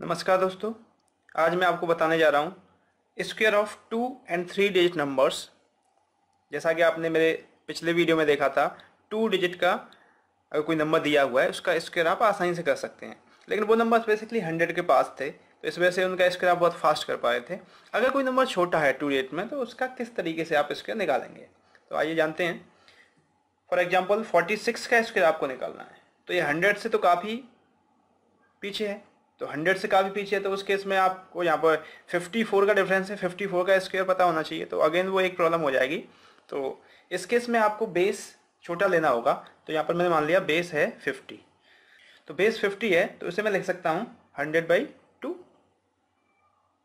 नमस्कार दोस्तों आज मैं आपको बताने जा रहा हूँ square of two and three digit numbers जैसा कि आपने मेरे पिछले वीडियो में देखा था टू डिजिट का अगर कोई नंबर दिया हुआ है उसका स्क्वेयर आप आसानी से कर सकते हैं लेकिन वो नंबर बेसिकली हंड्रेड के पास थे तो इस वजह से उनका स्क्वेयर आप बहुत फास्ट कर पाए थे अगर कोई नंबर छोटा है टू डिजिट में तो उसका किस तरीके से आप स्क्वेयर निकालेंगे तो आइए जानते हैं फॉर एग्जाम्पल फोर्टी सिक्स का स्क्वेयर आपको निकालना है तो ये हंड्रेड से तो काफ़ी पीछे है तो 100 से काफ़ी पीछे है तो उस केस में आपको यहाँ पर 54 का डिफरेंस है 54 का स्क्वायर पता होना चाहिए तो अगेन वो एक प्रॉब्लम हो जाएगी तो इस केस में आपको बेस छोटा लेना होगा तो यहाँ पर मैंने मान लिया बेस है 50 तो बेस 50 है तो इसे मैं लिख सकता हूँ हंड्रेड बाई टू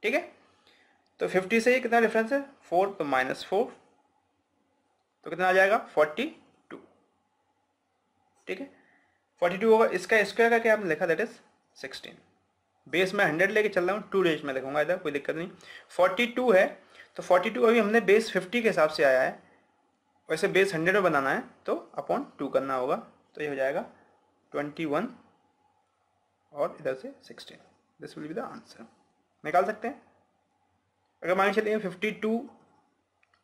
ठीक है तो 50 से कितना डिफरेंस है फोर तो माइनस फोर तो कितना आ जाएगा फोर्टी टू ठीक है फोर्टी टू होगा इसका स्क्वायर का क्या आपने लिखा दैट इज सिक्सटीन बेस में हंड्रेड लेके चल रहा हूँ टू डेज में देखूंगा इधर कोई दिक्कत नहीं फोर्टी टू है तो फोर्टी टू अभी हमने बेस फिफ्टी के हिसाब से आया है वैसे बेस हंड्रेड में बनाना है तो अपॉन टू करना होगा तो ये हो जाएगा ट्वेंटी वन और इधर से sixteen this will be the answer निकाल सकते हैं अगर मान चलिए फिफ्टी टू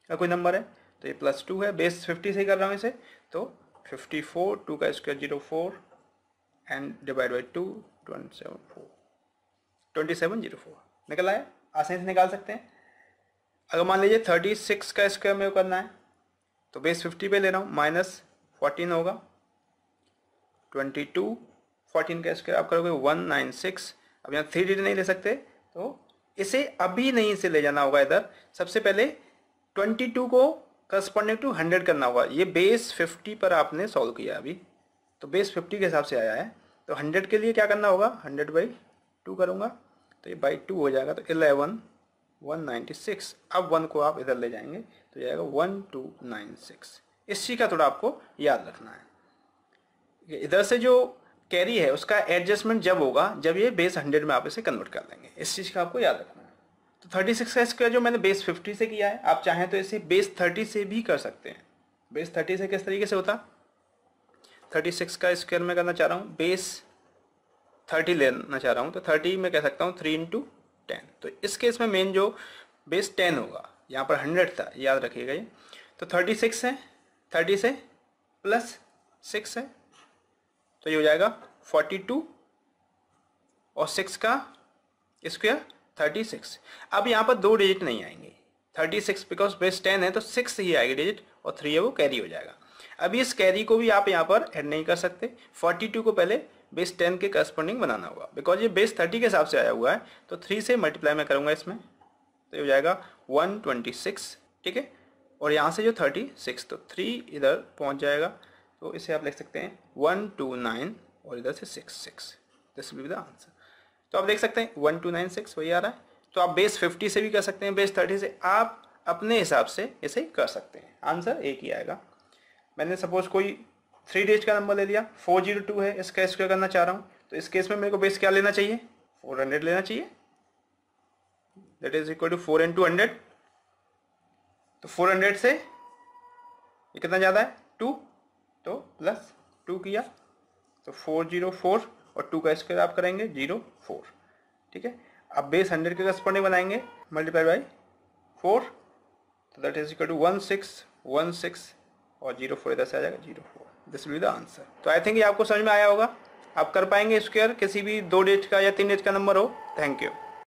का कोई नंबर है तो ये प्लस टू है बेस फिफ्टी से ही कर रहा हूँ इसे तो फिफ्टी फोर टू का square zero four and divide by two twenty seven four twenty seven zero four निकल आया आसानी से निकाल सकते हैं अगर मान लीजिए थर्टी सिक्स का स्क्वायर मेरे करना है तो बेस फिफ्टी पे ले रहा हूँ माइनस फोर्टीन होगा ट्वेंटी टू फोर्टीन का स्क्वायर आप करोगे वन नाइन सिक्स अब यहाँ थ्री डिजिट नहीं ले सकते तो इसे अभी नहीं से ले जाना होगा इधर सबसे पहले ट्वेंटी टू को करस्पॉन्डिंग टू हंड्रेड करना होगा ये बेस फिफ्टी पर आपने सॉल्व किया अभी तो बेस फिफ्टी के हिसाब से आया है तो हंड्रेड के लिए क्या करना होगा हंड्रेड बाई टू करूँगा तो ये बाई टू हो जाएगा तो इलेवन वन नाइन्टी सिक्स अब वन को आप इधर ले जाएंगे तो जाएगा वन टू नाइन सिक्स इस चीज़ का थोड़ा आपको याद रखना है इधर से जो कैरी है उसका एडजस्टमेंट जब होगा जब ये बेस हंड्रेड में आप इसे कन्वर्ट कर लेंगे इस चीज़ का आपको याद रखना है तो थर्टी सिक्स का स्क्वायर जो मैंने बेस फिफ्टी से किया है आप चाहें तो इसे बेस थर्टी से भी कर सकते हैं बेस थर्टी से किस तरीके से होता थर्टी सिक्स का स्क्वायर मैं करना चाह रहा हूँ बेस थर्टी लेना चाह रहा हूँ तो थर्टी में कह सकता हूँ थ्री इंटू टेन तो इस केस में मेन जो बेस टेन होगा यहाँ पर हंड्रेड था याद रखिएगा ये तो थर्टी सिक्स है थर्टी से प्लस सिक्स है तो ये हो जाएगा फोर्टी टू और सिक्स का स्क्वायर थर्टी सिक्स अब यहाँ पर दो डिजिट नहीं आएंगे thirty six because base ten है तो सिक्स ही आएगी डिजिट और थ्री है वो कैरी हो जाएगा अभी इस कैरी को भी आप यहाँ पर ऐड नहीं कर सकते फोर्टी टू को पहले बेस टेन के करस्पॉन्डिंग बनाना होगा बिकॉज ये बेस थर्टी के हिसाब से आया हुआ है तो थ्री से मल्टीप्लाई मैं करूँगा इसमें तो ये हो जाएगा वन ट्वेंटी सिक्स ठीक है और यहाँ से जो थर्टी सिक्स तो थ्री इधर पहुँच जाएगा तो इसे आप लिख सकते हैं वन टू नाइन और इधर से six six this will be the answer तो आप देख सकते हैं वन टू नाइन सिक्स वही आ रहा है तो आप बेस फिफ्टी से भी कर सकते हैं बेस थर्टी से आप अपने हिसाब से इसे कर सकते हैं आंसर एक ही आएगा मैंने सपोज कोई थ्री डिजिट का नंबर ले लिया फोर जीरो टू है इसका स्क्वेयर करना चाह रहा हूँ तो इस केस में मेरे को बेस क्या लेना चाहिए फोर हंड्रेड लेना चाहिए that is equal to four in two hundred तो फोर हंड्रेड से ये कितना ज़्यादा है टू तो प्लस टू किया तो फोर जीरो फोर और टू का स्क्वायर आप करेंगे जीरो फोर ठीक है अब बेस हंड्रेड के करस्पॉन्डिंग बनाएंगे मल्टीप्लाई बाई फोर तो that is equal to one six one six और जीरो फोर इधर से आ जाएगा zero four this will the answer तो आई थिंक ये आपको समझ में आया होगा आप कर पाएंगे स्क्वेयर किसी भी दो डिजिट का या तीन डिजिट का नंबर हो थैंक यू